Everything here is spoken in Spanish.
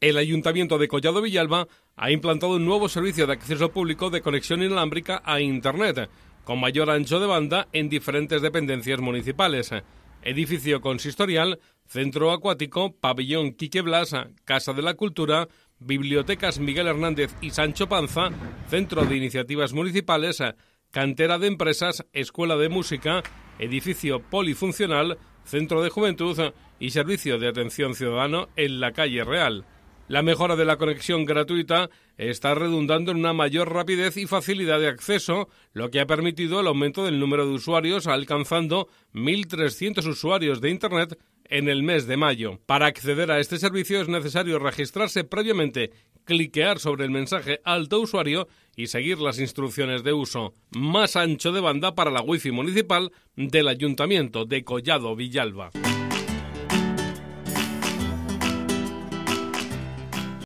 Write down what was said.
El Ayuntamiento de Collado Villalba ha implantado un nuevo servicio de acceso público de conexión inalámbrica a Internet, con mayor ancho de banda en diferentes dependencias municipales. Edificio consistorial, centro acuático, pabellón Quique Blas, Casa de la Cultura, bibliotecas Miguel Hernández y Sancho Panza, centro de iniciativas municipales, cantera de empresas, escuela de música, edificio polifuncional, centro de juventud y servicio de atención ciudadano en la calle Real. La mejora de la conexión gratuita está redundando en una mayor rapidez y facilidad de acceso, lo que ha permitido el aumento del número de usuarios, alcanzando 1.300 usuarios de Internet en el mes de mayo. Para acceder a este servicio es necesario registrarse previamente, cliquear sobre el mensaje alto usuario y seguir las instrucciones de uso. Más ancho de banda para la Wi-Fi municipal del Ayuntamiento de Collado Villalba.